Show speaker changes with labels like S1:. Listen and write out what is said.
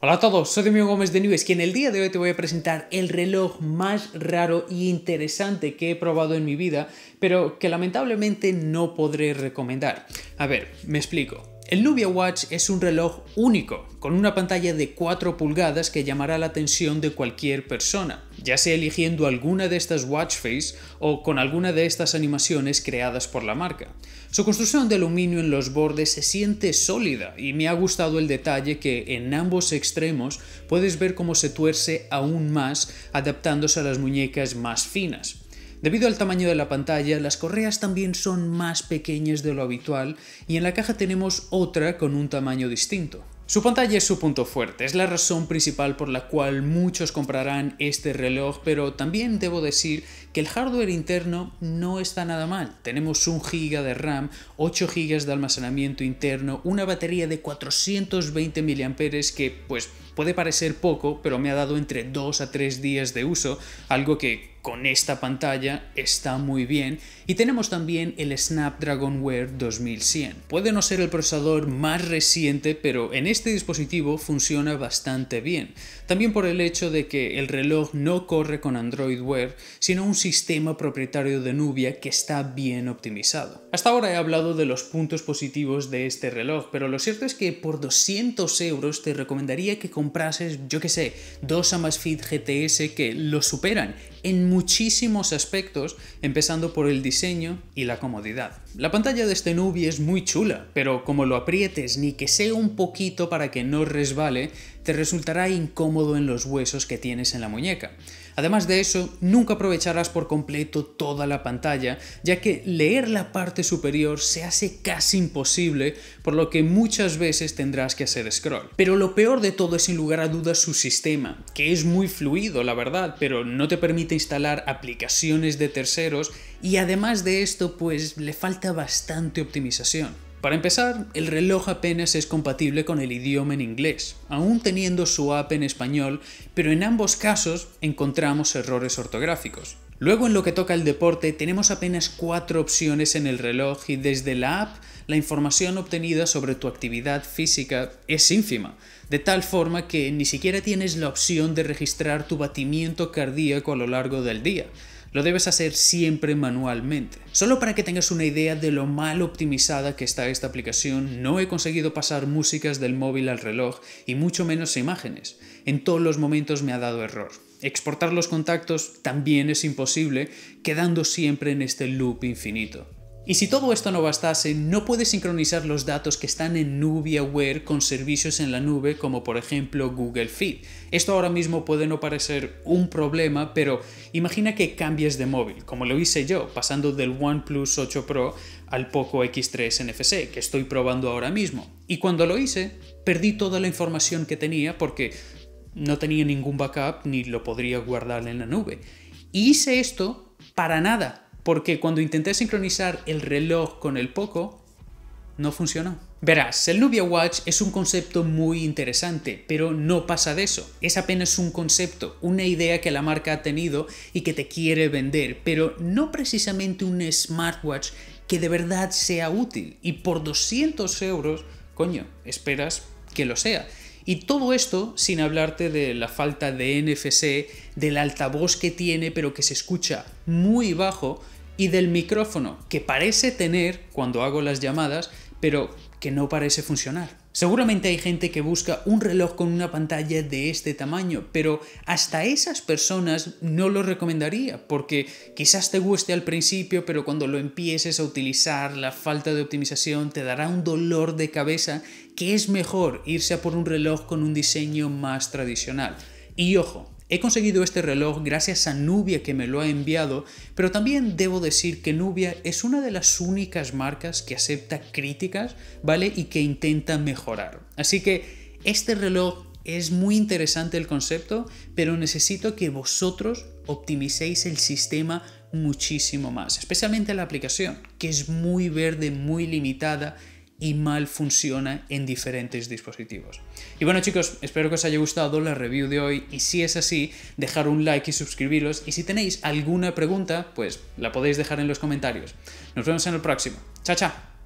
S1: Hola a todos, soy Domingo Gómez de Nubes y en el día de hoy te voy a presentar el reloj más raro e interesante que he probado en mi vida, pero que lamentablemente no podré recomendar. A ver, me explico. El Nubia Watch es un reloj único, con una pantalla de 4 pulgadas que llamará la atención de cualquier persona, ya sea eligiendo alguna de estas watch face o con alguna de estas animaciones creadas por la marca. Su construcción de aluminio en los bordes se siente sólida y me ha gustado el detalle que en ambos extremos puedes ver cómo se tuerce aún más adaptándose a las muñecas más finas. Debido al tamaño de la pantalla, las correas también son más pequeñas de lo habitual y en la caja tenemos otra con un tamaño distinto. Su pantalla es su punto fuerte, es la razón principal por la cual muchos comprarán este reloj, pero también debo decir que el hardware interno no está nada mal. Tenemos un giga de RAM, 8 gigas de almacenamiento interno, una batería de 420 mAh que pues puede parecer poco, pero me ha dado entre 2 a 3 días de uso, algo que con esta pantalla está muy bien y tenemos también el Snapdragon Wear 2100. Puede no ser el procesador más reciente, pero en este dispositivo funciona bastante bien. También por el hecho de que el reloj no corre con Android Wear, sino un sistema propietario de Nubia que está bien optimizado. Hasta ahora he hablado de los puntos positivos de este reloj, pero lo cierto es que por 200 euros te recomendaría que comprases, yo que sé, dos Amazfit GTS que lo superan en muchísimos aspectos, empezando por el diseño y la comodidad. La pantalla de este Nubi es muy chula, pero como lo aprietes ni que sea un poquito para que no resbale, te resultará incómodo en los huesos que tienes en la muñeca. Además de eso, nunca aprovecharás por completo toda la pantalla, ya que leer la parte superior se hace casi imposible, por lo que muchas veces tendrás que hacer scroll. Pero lo peor de todo es sin lugar a dudas su sistema, que es muy fluido, la verdad, pero no te permite instalar aplicaciones de terceros y además de esto, pues le falta bastante optimización. Para empezar, el reloj apenas es compatible con el idioma en inglés, aún teniendo su app en español, pero en ambos casos encontramos errores ortográficos. Luego en lo que toca el deporte tenemos apenas cuatro opciones en el reloj y desde la app la información obtenida sobre tu actividad física es ínfima, de tal forma que ni siquiera tienes la opción de registrar tu batimiento cardíaco a lo largo del día. Lo debes hacer siempre manualmente. Solo para que tengas una idea de lo mal optimizada que está esta aplicación, no he conseguido pasar músicas del móvil al reloj y mucho menos imágenes. En todos los momentos me ha dado error. Exportar los contactos también es imposible, quedando siempre en este loop infinito. Y si todo esto no bastase, no puedes sincronizar los datos que están en NubiaWare con servicios en la nube como por ejemplo Google Feed. Esto ahora mismo puede no parecer un problema, pero imagina que cambies de móvil, como lo hice yo, pasando del OnePlus 8 Pro al Poco X3 NFC, que estoy probando ahora mismo. Y cuando lo hice, perdí toda la información que tenía porque no tenía ningún backup ni lo podría guardar en la nube. Y hice esto para nada, porque cuando intenté sincronizar el reloj con el Poco, no funcionó. Verás, el Nubia Watch es un concepto muy interesante, pero no pasa de eso. Es apenas un concepto, una idea que la marca ha tenido y que te quiere vender, pero no precisamente un smartwatch que de verdad sea útil. Y por 200 euros, coño, esperas que lo sea. Y todo esto sin hablarte de la falta de NFC, del altavoz que tiene pero que se escucha muy bajo y del micrófono que parece tener cuando hago las llamadas, pero que no parece funcionar. Seguramente hay gente que busca un reloj con una pantalla de este tamaño, pero hasta esas personas no lo recomendaría, porque quizás te guste al principio, pero cuando lo empieces a utilizar, la falta de optimización te dará un dolor de cabeza que es mejor irse a por un reloj con un diseño más tradicional. Y ojo, He conseguido este reloj gracias a Nubia que me lo ha enviado, pero también debo decir que Nubia es una de las únicas marcas que acepta críticas, ¿vale? Y que intenta mejorar. Así que este reloj es muy interesante el concepto, pero necesito que vosotros optimicéis el sistema muchísimo más, especialmente la aplicación, que es muy verde, muy limitada y mal funciona en diferentes dispositivos. Y bueno chicos, espero que os haya gustado la review de hoy y si es así, dejar un like y suscribiros y si tenéis alguna pregunta, pues la podéis dejar en los comentarios. Nos vemos en el próximo. Chao, chao.